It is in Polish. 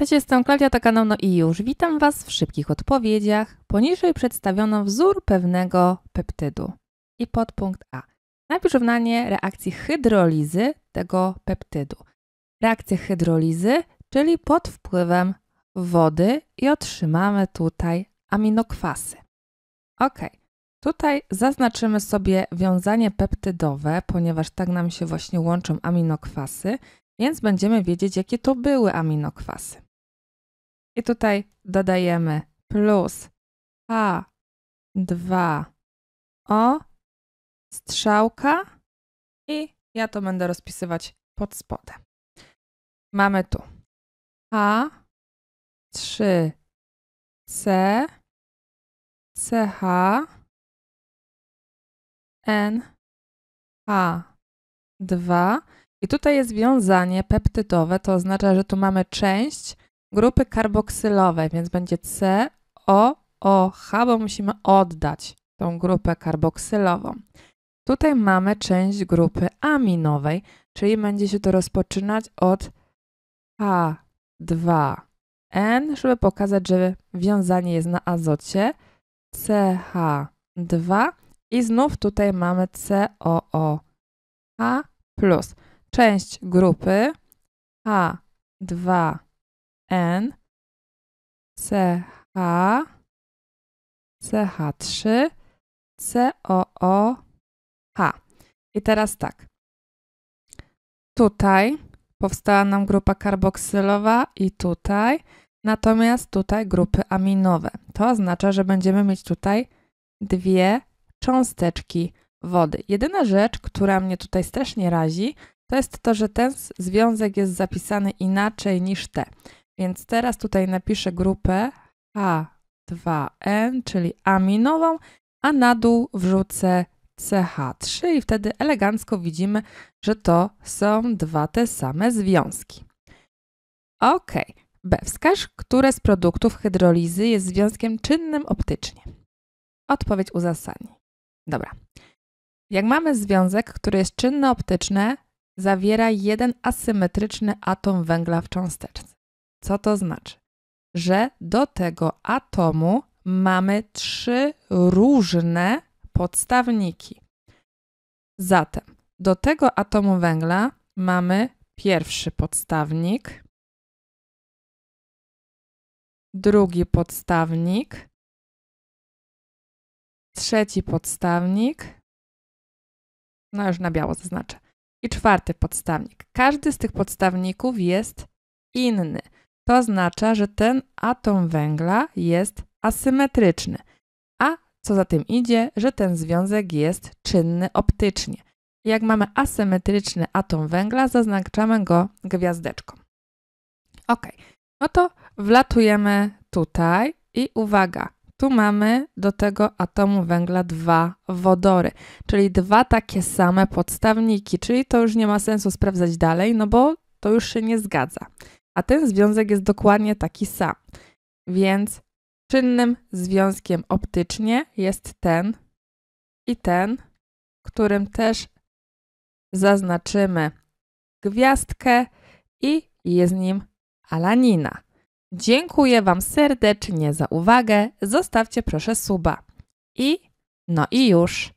Cześć, jestem Klaudia, to kanał No i już. Witam Was w szybkich odpowiedziach. Poniżej przedstawiono wzór pewnego peptydu. I podpunkt A. Najpierw równanie reakcji hydrolizy tego peptydu. Reakcja hydrolizy, czyli pod wpływem wody i otrzymamy tutaj aminokwasy. Ok, tutaj zaznaczymy sobie wiązanie peptydowe, ponieważ tak nam się właśnie łączą aminokwasy, więc będziemy wiedzieć, jakie to były aminokwasy. I tutaj dodajemy plus H2 O, strzałka i ja to będę rozpisywać pod spodem. Mamy tu H3 C, CH, 2 I tutaj jest wiązanie peptydowe, to oznacza, że tu mamy część grupy karboksylowej, więc będzie C, O, bo musimy oddać tą grupę karboksylową. Tutaj mamy część grupy aminowej, czyli będzie się to rozpoczynać od H2N, żeby pokazać, że wiązanie jest na azocie, CH2 i znów tutaj mamy COOH+. Część grupy h 2 N, CH, CH3, COOH. I teraz tak. Tutaj powstała nam grupa karboksylowa i tutaj, natomiast tutaj grupy aminowe. To oznacza, że będziemy mieć tutaj dwie cząsteczki wody. Jedyna rzecz, która mnie tutaj strasznie razi, to jest to, że ten związek jest zapisany inaczej niż te. Więc teraz tutaj napiszę grupę h 2 n czyli aminową, a na dół wrzucę CH3 i wtedy elegancko widzimy, że to są dwa te same związki. Ok. B. Wskaż, które z produktów hydrolizy jest związkiem czynnym optycznie. Odpowiedź uzasadni. Dobra. Jak mamy związek, który jest czynny optyczny, zawiera jeden asymetryczny atom węgla w cząsteczce. Co to znaczy? Że do tego atomu mamy trzy różne podstawniki. Zatem do tego atomu węgla mamy pierwszy podstawnik, drugi podstawnik, trzeci podstawnik, no już na biało zaznaczę, i czwarty podstawnik. Każdy z tych podstawników jest inny to oznacza, że ten atom węgla jest asymetryczny, a co za tym idzie, że ten związek jest czynny optycznie. Jak mamy asymetryczny atom węgla, zaznaczamy go gwiazdeczką. Ok, no to wlatujemy tutaj i uwaga, tu mamy do tego atomu węgla dwa wodory, czyli dwa takie same podstawniki, czyli to już nie ma sensu sprawdzać dalej, no bo to już się nie zgadza a ten związek jest dokładnie taki sam. Więc czynnym związkiem optycznie jest ten i ten, którym też zaznaczymy gwiazdkę i jest nim alanina. Dziękuję Wam serdecznie za uwagę. Zostawcie proszę suba. I no i już.